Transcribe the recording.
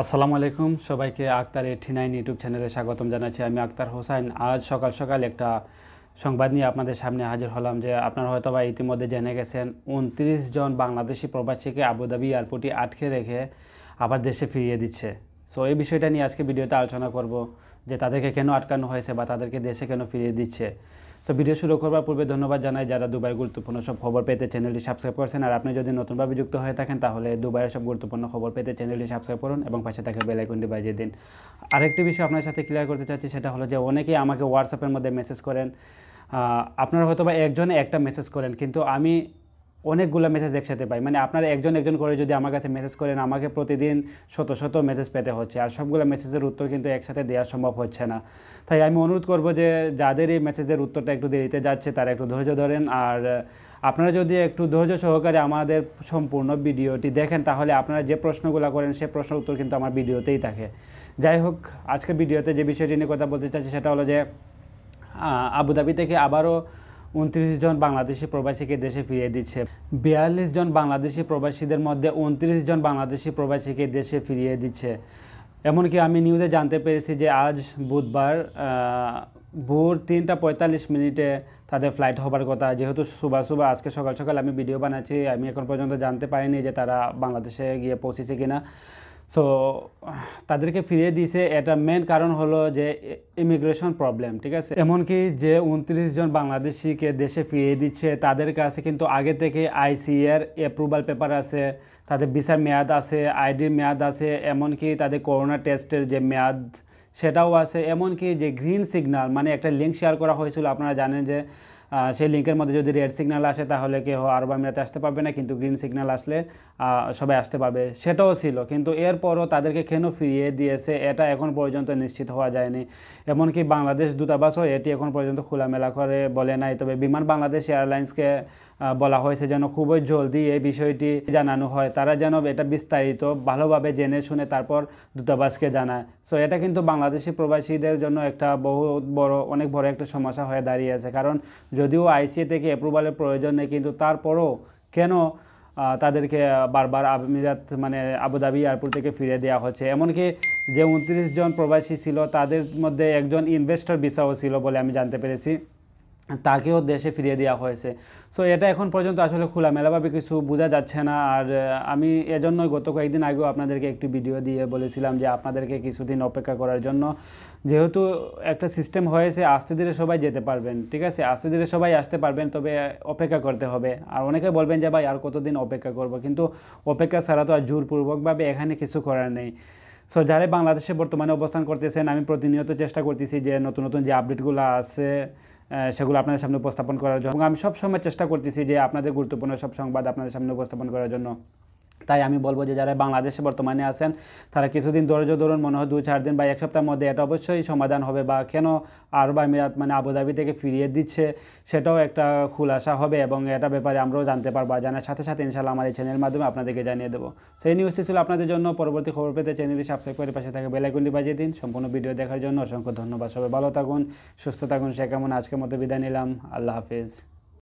আসসালামু আলাইকুম সবাইকে আক্তার এটি নাইন ইউটিউব চ্যানেলে স্বাগতম জানাচ্ছি আমি আক্তার হোসাইন আজ সকাল সকাল একটা সংবাদ নিয়ে আপনাদের সামনে হাজির হলাম যে আপনারা হয়তো বা ইতিমধ্যে জেনে গেছেন উনত্রিশ জন বাংলাদেশি প্রবাসীকে আবুধাবি এয়ারপোর্টে আটকে রেখে আবার দেশে ফিরিয়ে দিচ্ছে সো এই বিষয়টা নিয়ে আজকে ভিডিওতে আলোচনা করব যে তাদেরকে কেন আটকানো হয়েছে বা তাদেরকে দেশে কেন ফিরিয়ে দিচ্ছে সো ভিডিও শুরু করবার পূর্বে ধন্যবাদ জানাই যারা দুবাই গুরুত্বপূর্ণ সব খবর পেতে চ্যানেলটি সাবস্ক্রাইব করছেন আর আপনি যদি নতুনভাবে যুক্ত হয়ে থাকেন তাহলে দুবাইয়ের সব গুরুত্বপূর্ণ খবর পেতে চ্যানেলটি সাবস্ক্রাইব করুন এবং পাশে তাকে বেলাইকনটি বাজিয়ে দিন আরেকটি বিষয় আপনার সাথে ক্লিয়ার করতে চাচ্ছি সেটা হলো যে অনেকেই আমাকে হোয়াটসঅ্যাপের মধ্যে মেসেজ করেন আপনারা হয়তো বা একজনে একটা মেসেজ করেন কিন্তু আমি অনেকগুলো মেসেজ একসাথে পাই মানে আপনারা একজন একজন করে যদি আমার কাছে মেসেজ করেন আমাকে প্রতিদিন শত শত মেসেজ পেতে হচ্ছে আর সবগুলো মেসেজের উত্তর কিন্তু একসাথে দেওয়া সম্ভব হচ্ছে না তাই আমি অনুরোধ করব যে যাদের এই মেসেজের উত্তরটা একটু দেরিতে যাচ্ছে তারা একটু ধৈর্য ধরেন আর আপনারা যদি একটু ধৈর্য সহকারে আমাদের সম্পূর্ণ ভিডিওটি দেখেন তাহলে আপনারা যে প্রশ্নগুলো করেন সে প্রশ্নের উত্তর কিন্তু আমার ভিডিওতেই থাকে যাই হোক আজকে ভিডিওতে যে বিষয়টি নিয়ে কথা বলতে চাচ্ছি সেটা হলো যে আবুধাবি থেকে আবারও উনত্রিশ জন বাংলাদেশি প্রবাসীকে দেশে ফিরিয়ে দিচ্ছে বিয়াল্লিশ জন বাংলাদেশি প্রবাসীদের মধ্যে উনত্রিশ জন বাংলাদেশি প্রবাসীকে দেশে ফিরিয়ে দিচ্ছে এমনকি আমি নিউজে জানতে পেরেছি যে আজ বুধবার ভোর তিনটা পঁয়তাল্লিশ মিনিটে তাদের ফ্লাইট হবার কথা যেহেতু সুবা সুবা আজকে সকাল সকাল আমি ভিডিও বানাচ্ছি আমি এখন পর্যন্ত জানতে পারিনি যে তারা বাংলাদেশে গিয়ে পৌঁছেছে কিনা সো তাদেরকে ফিরিয়ে দিয়েছে এটা মেন কারণ হলো যে ইমিগ্রেশন প্রবলেম ঠিক আছে এমনকি যে উনত্রিশ জন বাংলাদেশিকে দেশে ফিরিয়ে দিচ্ছে তাদের কাছে কিন্তু আগে থেকে আইসিএর অ্যাপ্রুভাল পেপার আছে তাদের ভিসার মেয়াদ আছে আইডির মেয়াদ আছে এমনকি তাদের করোনা টেস্টের যে মেয়াদ সেটাও আছে এমনকি যে গ্রিন সিগনাল মানে একটা লিঙ্ক শেয়ার করা হয়েছিল আপনারা জানেন যে সেই লিঙ্কের মধ্যে যদি রেড সিগন্যাল আসে তাহলে কেউ আরব আমিরাতে আসতে পারবে না কিন্তু গ্রিন সিগন্যাল আসলে সবাই আসতে পারবে সেটাও ছিল কিন্তু এরপরও তাদেরকে কেন ফিরিয়ে দিয়েছে এটা এখন পর্যন্ত নিশ্চিত হওয়া যায়নি এমনকি বাংলাদেশ দূতাবাসও এটি এখন পর্যন্ত খোলামেলা করে বলে নাই তবে বিমান বাংলাদেশ এয়ারলাইন্সকে বলা হয়েছে যেন খুবই জলদি এই বিষয়টি জানানো হয় তারা যেন এটা বিস্তারিত ভালোভাবে জেনে শুনে তারপর দূতাবাসকে জানায় সো এটা কিন্তু বাংলাদেশি প্রবাসীদের জন্য একটা বহু বড় অনেক বড় একটা সমস্যা হয়ে দাঁড়িয়ে আছে কারণ যদিও আইসিএ থেকে অ্যাপ্রুভালের প্রয়োজন নেই কিন্তু তারপরও কেন তাদেরকে বারবার আমিরাত মানে আবুধাবি এয়ারপোর্ট থেকে ফিরে দেওয়া হচ্ছে এমনকি যে উনত্রিশ জন প্রবাসী ছিল তাদের মধ্যে একজন ইনভেস্টর ভিসাও ছিল বলে আমি জানতে পেরেছি তাকেও দেশে ফিরিয়ে দেওয়া হয়েছে সো এটা এখন পর্যন্ত আসলে খোলামেলাভাবে কিছু বোঝা যাচ্ছে না আর আমি এজন্যই গত কয়েকদিন আগেও আপনাদেরকে একটি ভিডিও দিয়ে বলেছিলাম যে আপনাদেরকে কিছুদিন অপেক্ষা করার জন্য যেহেতু একটা সিস্টেম হয়েছে আস্তে ধীরে সবাই যেতে পারবেন ঠিক আছে আস্তে ধীরে সবাই আসতে পারবেন তবে অপেক্ষা করতে হবে আর অনেকে বলবেন যে ভাই আর কতদিন অপেক্ষা করব কিন্তু অপেক্ষা ছাড়া তো আর জোরপূর্বকভাবে এখানে কিছু করার নেই সো যারা বাংলাদেশে বর্তমানে অবস্থান করতেছেন আমি প্রতিনিয়ত চেষ্টা করতেছি যে নতুন নতুন যে আপডেটগুলো আছে সেগুলো আপনাদের সামনে উপস্থাপন করার জন্য আমি সবসময় চেষ্টা করতেছি যে আপনাদের গুরুত্বপূর্ণ সব সংবাদ আপনাদের সামনে উপস্থাপন করার জন্য তাই আমি বলবো যে যারা বাংলাদেশে বর্তমানে আছেন তারা কিছুদিন ধৈর্য ধরুন মনে হয় দু চার দিন বা এক সপ্তাহের মধ্যে এটা অবশ্যই সমাধান হবে বা কেন আরব আমিরাত মানে আবুধাবি থেকে ফিরিয়ে দিচ্ছে সেটাও একটা খুলাসা হবে এবং এটা ব্যাপারে আমরাও জানতে পারবো জানার সাথে সাথে ইনশাল্লাহ আমার এই চ্যানেলের মাধ্যমে আপনাদেরকে জানিয়ে দেবো সেই নিউজটি ছিল আপনাদের জন্য পরবর্তী খবর পেতে চ্যানেলটি সাবস্ক্রাইব করে পাশে থাকে বেলাইকুন্ডি বাজিয়ে দিন সম্পূর্ণ ভিডিও দেখার জন্য অসংখ্য ধন্যবাদ সবাই ভালো থাকুন সুস্থ থাকুন সে কেমন আজকের মতো বিদায় নিলাম আল্লাহ হাফিজ